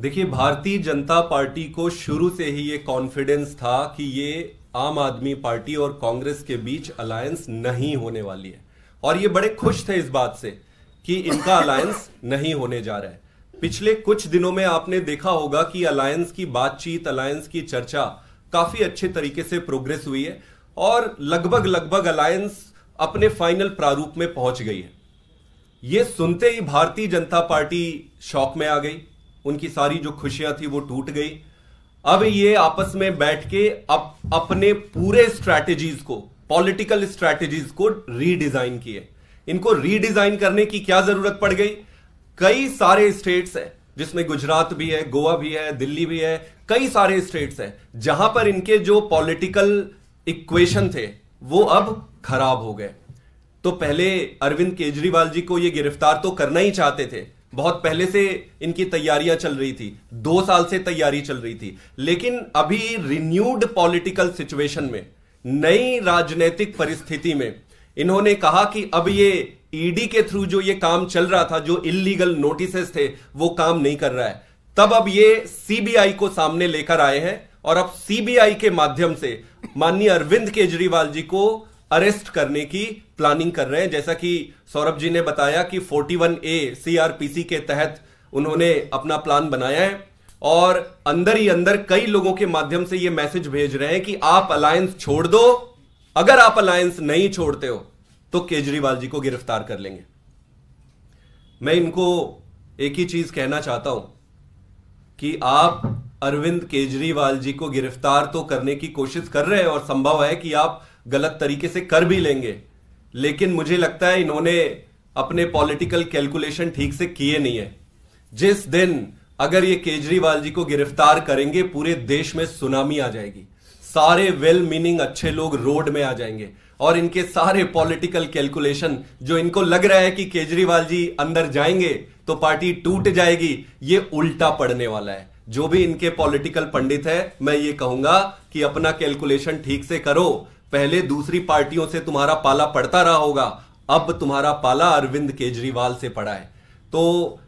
देखिए भारतीय जनता पार्टी को शुरू से ही ये कॉन्फिडेंस था कि ये आम आदमी पार्टी और कांग्रेस के बीच अलायंस नहीं होने वाली है और ये बड़े खुश थे इस बात से कि इनका अलायंस नहीं होने जा रहा है पिछले कुछ दिनों में आपने देखा होगा कि अलायंस की बातचीत अलायंस की चर्चा काफी अच्छे तरीके से प्रोग्रेस हुई है और लगभग लगभग अलायंस अपने फाइनल प्रारूप में पहुंच गई है ये सुनते ही भारतीय जनता पार्टी शौक में आ गई उनकी सारी जो खुशियां थी वो टूट गई अब ये आपस में बैठ के अप, अपने पूरे स्ट्रैटेजीज को पॉलिटिकल स्ट्रैटेजीज को रीडिजाइन किए इनको रीडिजाइन करने की क्या जरूरत पड़ गई कई सारे स्टेट्स हैं जिसमें गुजरात भी है गोवा भी है दिल्ली भी है कई सारे स्टेट्स हैं जहां पर इनके जो पॉलिटिकल इक्वेशन थे वो अब खराब हो गए तो पहले अरविंद केजरीवाल जी को ये गिरफ्तार तो करना ही चाहते थे बहुत पहले से इनकी तैयारियां चल रही थी दो साल से तैयारी चल रही थी लेकिन अभी रिन्यूड पॉलिटिकल सिचुएशन में नई राजनीतिक परिस्थिति में इन्होंने कहा कि अब ये ईडी e के थ्रू जो ये काम चल रहा था जो इलीगल नोटिसेस थे वो काम नहीं कर रहा है तब अब ये सीबीआई को सामने लेकर आए हैं और अब सीबीआई के माध्यम से माननीय अरविंद केजरीवाल जी को अरेस्ट करने की प्लानिंग कर रहे हैं जैसा कि सौरभ जी ने बताया कि 41 ए सीआरपीसी के तहत उन्होंने अपना प्लान बनाया है और अंदर ही अंदर कई लोगों के माध्यम से यह मैसेज भेज रहे हैं कि आप अलायंस छोड़ दो अगर आप अलायंस नहीं छोड़ते हो तो केजरीवाल जी को गिरफ्तार कर लेंगे मैं इनको एक ही चीज कहना चाहता हूं कि आप अरविंद केजरीवाल जी को गिरफ्तार तो करने की कोशिश कर रहे हैं और संभव है कि आप गलत तरीके से कर भी लेंगे लेकिन मुझे लगता है इन्होंने अपने पॉलिटिकल कैलकुलेशन ठीक से किए नहीं है जिस दिन अगर ये केजरीवाल जी को गिरफ्तार करेंगे पूरे देश में सुनामी आ जाएगी सारे वेल मीनिंग अच्छे लोग रोड में आ जाएंगे और इनके सारे पॉलिटिकल कैलकुलेशन जो इनको लग रहा है कि केजरीवाल जी अंदर जाएंगे तो पार्टी टूट जाएगी ये उल्टा पड़ने वाला है जो भी इनके पॉलिटिकल पंडित है मैं ये कहूंगा कि अपना कैलकुलेशन ठीक से करो पहले दूसरी पार्टियों से तुम्हारा पाला पड़ता रहा होगा अब तुम्हारा पाला अरविंद केजरीवाल से पड़ा है तो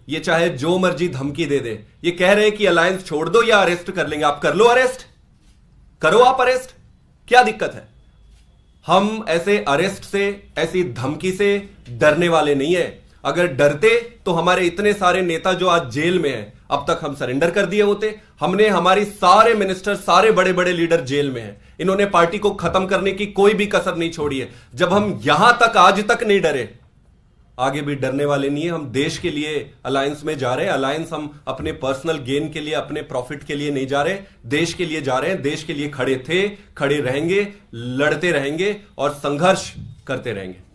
ये चाहे जो मर्जी धमकी दे दे ये कह रहे हैं कि अलायंस छोड़ दो या अरेस्ट कर लेंगे आप कर लो अरेस्ट करो आप अरेस्ट क्या दिक्कत है हम ऐसे अरेस्ट से ऐसी धमकी से डरने वाले नहीं है अगर डरते तो हमारे इतने सारे नेता जो आज जेल में हैं अब तक हम सरेंडर कर दिए होते हमने हमारी सारे मिनिस्टर सारे बड़े बड़े लीडर जेल में हैं इन्होंने पार्टी को खत्म करने की कोई भी कसर नहीं छोड़ी है जब हम यहां तक आज तक नहीं डरे आगे भी डरने वाले नहीं है हम देश के लिए अलायंस में जा रहे हैं अलायंस हम अपने पर्सनल गेन के लिए अपने प्रॉफिट के लिए नहीं जा रहे देश के लिए जा रहे हैं देश के लिए खड़े थे खड़े रहेंगे लड़ते रहेंगे और संघर्ष करते रहेंगे